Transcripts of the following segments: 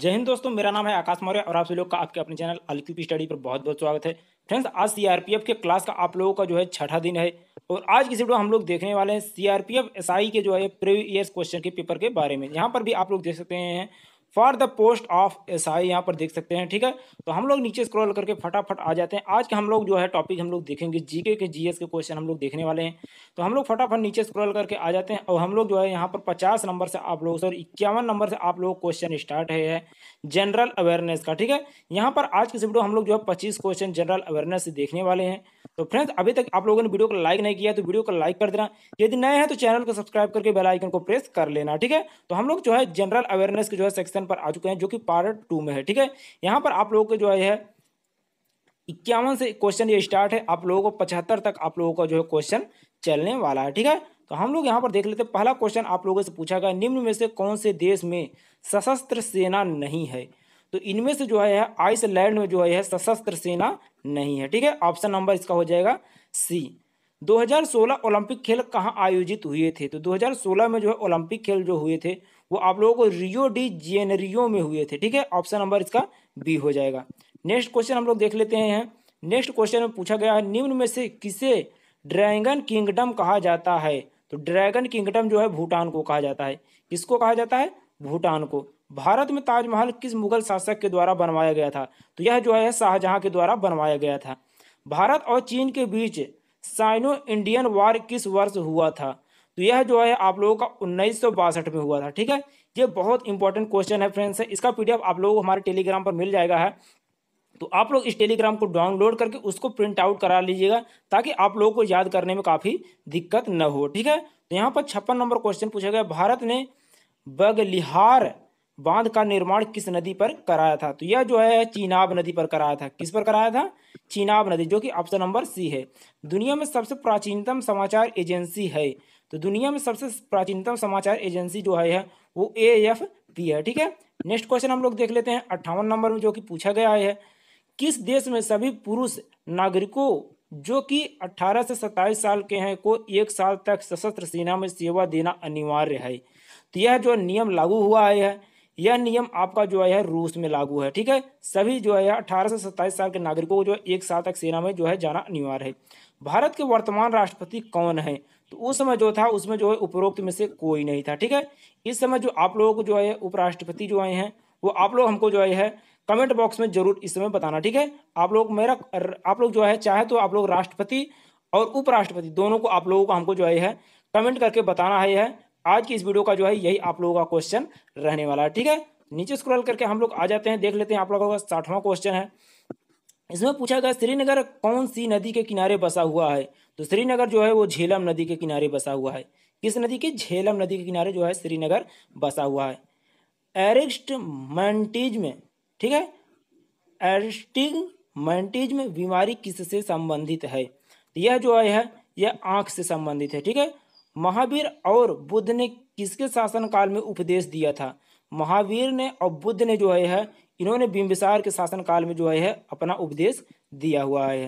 जय हिंद दोस्तों मेरा नाम है आकाश मौर्य और आप सभी लोग का आपके अपने चैनल पी स्टडी पर बहुत बहुत स्वागत है फ्रेंड्स आज सीआरपीएफ के क्लास का आप लोगों का जो है छठा दिन है और आज की वीडियो हम लोग देखने वाले हैं सीआरपीएफ एसआई के जो है प्रीवियस क्वेश्चन के पेपर के बारे में यहाँ पर भी आप लोग देख सकते हैं for the post of S I यहाँ पर देख सकते हैं ठीक है तो हम लोग नीचे स्क्रॉल करके फटाफट आ जाते हैं आज के हम लोग जो है टॉपिक हम लोग देखेंगे जीके के जीएस के क्वेश्चन हम लोग देखने वाले हैं तो हम लोग फटाफट नीचे स्क्रॉल करके आ जाते हैं और हम लोग जो है यहाँ पर पचास नंबर से आप लोग सॉरी इक्यावन नंबर से आप लोग क्वेश्चन स्टार्ट है जनरल अवेयरनेस का ठीक है यहाँ पर आज की वीडियो हम लोग जो है पच्चीस क्वेश्चन जनरल अवेयरनेस से देखने वाले हैं तो फ्रेंड्स अभी तक आप लोगों ने वीडियो को लाइक नहीं किया तो वीडियो को लाइक कर देना यदि नए हैं तो चैनल को सब्सक्राइब करके बेलाइकन को प्रेस कर लेना ठीक है तो हम लोग जो है जनरल अवेयरनेस के जो है सेक्शन क्वेश्चन पर आ चुके हैं जो कि पार्ट टू में है ठीक है यहाँ पर आप लोगों के जो है इक्यावन से क्वेश्चन ये स्टार्ट है आप लोगों को पचहत्तर तक आप लोगों का जो है क्वेश्चन चलने वाला है ठीक है तो हम लोग यहाँ पर देख लेते हैं पहला क्वेश्चन आप लोगों से पूछा गया निम्न में से कौन से देश में सशस्त्र सेना नहीं है तो इनमें से जो है आइसलैंड में जो है सशस्त्र सेना नहीं है ठीक है ऑप्शन नंबर इसका हो जाएगा सी 2016 ओलंपिक खेल कहाँ आयोजित हुए थे तो 2016 में जो है ओलंपिक खेल जो हुए थे वो आप लोगों को रियो डी जेनरियो में हुए थे ठीक है ऑप्शन नंबर इसका बी हो जाएगा नेक्स्ट क्वेश्चन हम लोग देख लेते हैं नेक्स्ट क्वेश्चन में पूछा गया है निम्न में से किसे ड्रैगन किंगडम कहा जाता है तो ड्रैगन किंगडम जो है भूटान को कहा जाता है किसको कहा जाता है भूटान को भारत में ताजमहल किस मुगल शासक के द्वारा बनवाया गया था तो यह जो है शाहजहां के द्वारा बनवाया गया था भारत और चीन के बीच साइनो इंडियन वार किस वर्ष हुआ था तो यह जो है आप लोगों का उन्नीस में हुआ था ठीक है ये बहुत इंपॉर्टेंट क्वेश्चन है फ्रेंड्स इसका पीडीएफ आप लोगों को हमारे टेलीग्राम पर मिल जाएगा है तो आप लोग इस टेलीग्राम को डाउनलोड करके उसको प्रिंट आउट करा लीजिएगा ताकि आप लोगों को याद करने में काफ़ी दिक्कत न हो ठीक है तो यहाँ पर छप्पन नंबर क्वेश्चन पूछा गया भारत ने बगलिहार बांध का निर्माण किस नदी पर कराया था तो यह जो है चीनाब नदी पर कराया था किस पर कराया था चीनाब नदी जो कि ऑप्शन नंबर सी है दुनिया में सबसे प्राचीनतम समाचार एजेंसी है तो दुनिया में सबसे प्राचीनतम समाचार एजेंसी जो है वो ए एफ पी है ठीक है नेक्स्ट क्वेश्चन हम लोग देख लेते हैं अट्ठावन नंबर में जो कि पूछा गया है किस देश में सभी पुरुष नागरिकों जो कि 18 से 27 साल के हैं को एक साल तक सशस्त्र सेना में सेवा देना अनिवार्य है तो यह जो नियम लागू हुआ है यह नियम आपका जो है रूस में लागू है ठीक है सभी जो है अठारह से सत्ताईस साल के नागरिकों को जो है एक साल तक सेना में जो है जाना अनिवार्य है भारत के वर्तमान राष्ट्रपति कौन है तो उस समय जो था उसमें जो है उपरोक्त में से कोई नहीं था ठीक है इस समय जो आप लोगों को जो है उपराष्ट्रपति जो आए हैं वो आप लोग हमको जो है कमेंट बॉक्स में जरूर इस समय बताना ठीक है आप लोग मेरा आप लोग जो है चाहे तो आप लोग राष्ट्रपति और उपराष्ट्रपति दोनों को आप लोगों को हमको जो है कमेंट करके बताना है आज की इस वीडियो का जो है यही आप लोगों का क्वेश्चन रहने वाला है ठीक है नीचे स्क्रॉल करके हम लोग आ जाते हैं देख लेते हैं आप लोगों का साठवां क्वेश्चन है इसमें पूछा गया श्रीनगर कौन सी नदी के किनारे बसा हुआ है तो श्रीनगर जो है वो झेलम नदी के किनारे बसा हुआ है किस नदी के झेलम नदी के किनारे जो है श्रीनगर बसा हुआ है एरिस्ट मंटीज में ठीक है एरिस्टिंग मंटीज में बीमारी किससे संबंधित है तो यह जो है यह आँख से संबंधित है ठीक है महावीर और बुद्ध ने किसके शासनकाल में उपदेश दिया था महावीर ने और बुद्ध ने जो है इन्होंने बिंबिसार के शासनकाल में जो है अपना उपदेश दिया हुआ है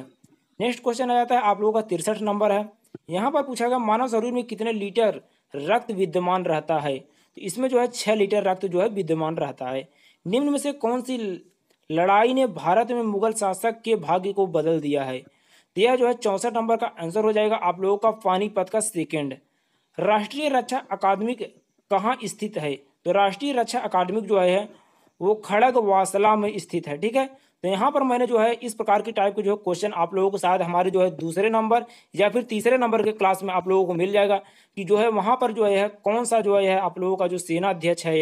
नेक्स्ट क्वेश्चन आ जाता है आप लोगों का तिरसठ नंबर है यहाँ पर पूछा गया मानव शरीर में कितने लीटर रक्त विद्यमान रहता है तो इसमें जो है छः लीटर रक्त जो है विद्यमान रहता है निम्न में से कौन सी लड़ाई ने भारत में मुगल शासक के भाग्य को बदल दिया है तो यह जो है चौंसठ नंबर का आंसर हो जाएगा आप लोगों का पानीपत का सेकेंड राष्ट्रीय रक्षा अकादमी कहाँ स्थित है तो राष्ट्रीय रक्षा अकादमी जो है वो खड़ग वासला में स्थित है ठीक है तो यहाँ पर मैंने जो है इस प्रकार के टाइप के जो है क्वेश्चन आप लोगों को शायद हमारे जो है दूसरे नंबर या फिर तीसरे नंबर के क्लास में आप लोगों को मिल जाएगा कि जो है वहाँ पर जो है कौन सा जो है आप लोगों का जो सेना अध्यक्ष है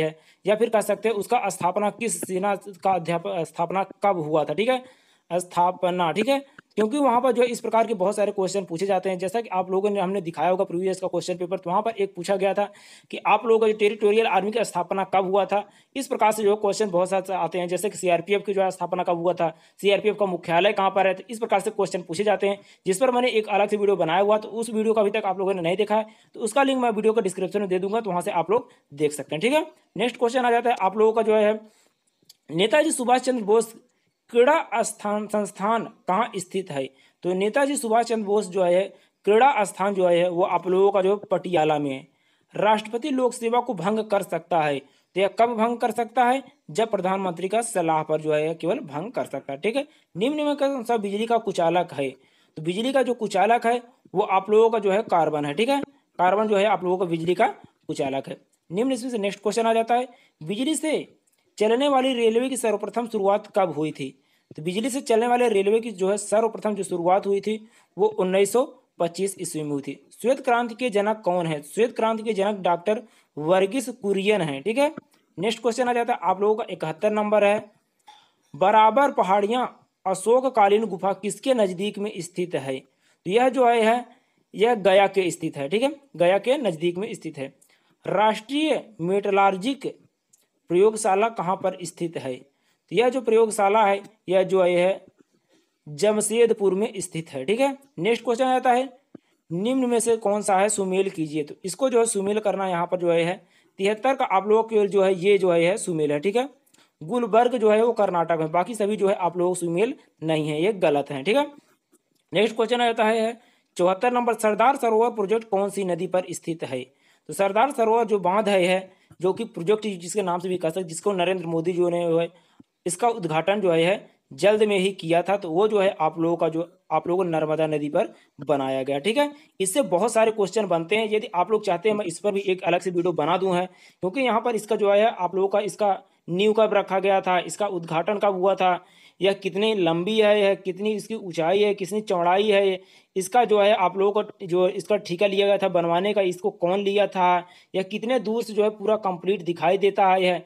या फिर कह सकते हैं उसका स्थापना किस सेना का अध्याप स्थापना कब हुआ था ठीक है स्थापना ठीक है क्योंकि वहाँ पर जो है इस प्रकार के बहुत सारे क्वेश्चन पूछे जाते हैं जैसा कि आप लोगों ने हमने दिखाया होगा प्रीवियस का क्वेश्चन पेपर तो वहाँ पर एक पूछा गया था कि आप लोगों का जो टेरिटोरियल आर्मी की स्थापना कब हुआ था इस प्रकार से जो क्वेश्चन बहुत सारे आते हैं जैसे कि सीआरपीएफ की जो स्थापना कब हुआ था सीआरपीएफ का मुख्यालय कहाँ पर है तो इस प्रकार से क्वेश्चन पूछे जाते हैं जिस पर मैंने एक अलग से वीडियो बनाया हुआ तो उस वीडियो का अभी तक आप लोगों ने नहीं देखा है तो उसका लिंक मैं वीडियो का डिस्क्रिप्शन में दे दूंगा तो वहाँ से आप लोग देख सकते हैं ठीक है नेक्स्ट क्वेश्चन आ जाता है आप लोगों का जो है नेताजी सुभाष चंद्र बोस क्रीड़ा स्थान संस्थान कहाँ स्थित है तो नेताजी सुभाष चंद्र बोस जो है क्रीड़ा स्थान जो है वो आप लोगों का जो पटियाला में है राष्ट्रपति लोक सेवा को भंग कर सकता है तो यह कब भंग कर सकता है जब प्रधानमंत्री का सलाह पर जो है केवल भंग कर सकता है ठीक है निम्न में कौन सा बिजली का कुचालक है तो बिजली का जो कुचालक है वो आप लोगों का जो है कार्बन है ठीक है कार्बन जो है आप लोगों का बिजली का कुचालक है निम्न इसमें से नेक्स्ट क्वेश्चन आ जाता है बिजली से चलने वाली रेलवे की सर्वप्रथम शुरुआत कब हुई थी तो बिजली से चलने वाले रेलवे की जो है सर्वप्रथम जो शुरुआत हुई थी वो 1925 ईस्वी में हुई थी श्वेत क्रांति के जनक कौन है श्वेत क्रांति के जनक डॉक्टर वर्गीस कुरियन है ठीक है नेक्स्ट क्वेश्चन आ जाता है आप लोगों का इकहत्तर नंबर है बराबर पहाड़ियाँ अशोककालीन गुफा किसके नज़दीक में स्थित है तो यह जो है, है यह गया के स्थित है ठीक है गया के नज़दीक में स्थित है राष्ट्रीय मेटलार्जिक प्रयोगशाला कहाँ पर स्थित है तो यह जो प्रयोगशाला है यह जो है जमशेदपुर में स्थित है ठीक है नेक्स्ट क्वेश्चन आता है निम्न में से कौन सा है सुमेल कीजिए तो इसको जो है सुमेल करना यहाँ पर जो है तिहत्तर का आप लोगों के जो है ये जो है सुमेल है ठीक है गुलबर्ग जो है वो कर्नाटक में बाकी सभी जो है आप लोगों को सुमेल नहीं है ये गलत है ठीक है नेक्स्ट क्वेश्चन आता है चौहत्तर नंबर सरदार सरोवर प्रोजेक्ट कौन सी नदी पर स्थित है तो सरदार सरोवर जो बांध है जो कि प्रोजेक्ट जिसके नाम से भी कह सकते जिसको नरेंद्र मोदी जो ने जो है इसका उद्घाटन जो है जल्द में ही किया था तो वो जो है आप लोगों का जो आप लोगों को नर्मदा नदी पर बनाया गया ठीक है इससे बहुत सारे क्वेश्चन बनते हैं यदि आप लोग चाहते हैं मैं इस पर भी एक अलग से वीडियो बना दूं है क्योंकि यहाँ पर इसका जो है आप लोगों का इसका न्यू कब रखा गया था इसका उद्घाटन कब हुआ था यह कितनी लंबी है यह कितनी इसकी ऊंचाई है कितनी चौड़ाई है इसका जो है आप लोगों को जो इसका ठीका लिया गया था बनवाने का इसको कौन लिया था यह कितने दूर से जो है पूरा कंप्लीट दिखाई देता है यह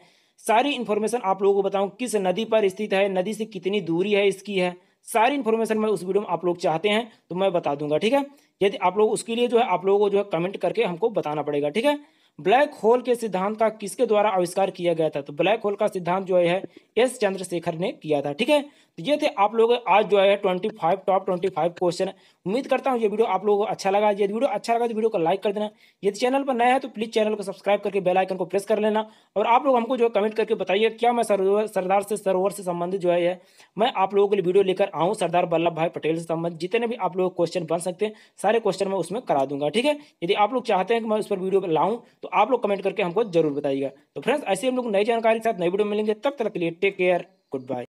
सारी इन्फॉर्मेशन आप लोगों को बताऊँ किस नदी पर स्थित है नदी से कितनी दूरी है इसकी है सारी इन्फॉर्मेशन मैं उस वीडियो में आप लोग चाहते हैं तो मैं बता दूंगा ठीक है यदि आप लोग उसके लिए जो है आप लोगों को जो है कमेंट करके हमको बताना पड़ेगा ठीक है ब्लैक होल के सिद्धांत का किसके द्वारा आविष्कार किया गया था तो ब्लैक होल का सिद्धांत जो है एस चंद्रशेखर ने किया था ठीक है तो ये थे आप लोग आज जो है twenty five top twenty five question उम्मीद करता हूँ ये वीडियो आप लोगों को अच्छा लगा यदि वीडियो अच्छा लगा तो वीडियो को लाइक कर देना यदि चैनल पर नया है तो प्लीज़ चैनल को सब्सक्राइब करके बेल आइकन को प्रेस कर लेना और आप लोग हमको जो है कमेंट करके बताइए क्या मैं सरदार से सरोवर से संबंधित जो है मैं आप लोगों के लिए वीडियो लेकर आऊँ सरदार वल्लभ भाई पटेल से संबंधित जितने भी आप लोग क्वेश्चन बन सकते हैं सारे क्वेश्चन मैं उसमें करा दूंगा ठीक है यदि आप लोग चाहते हैं कि मैं उस पर वीडियो लाऊँ तो आप लोग कमेंट करके हमको जरूर बताइएगा तो फ्रेंड्स ऐसे हम लोग नई जानकारी के साथ नई वीडियो मिलेंगे तब तक के लिए टेक केयर गुड बाय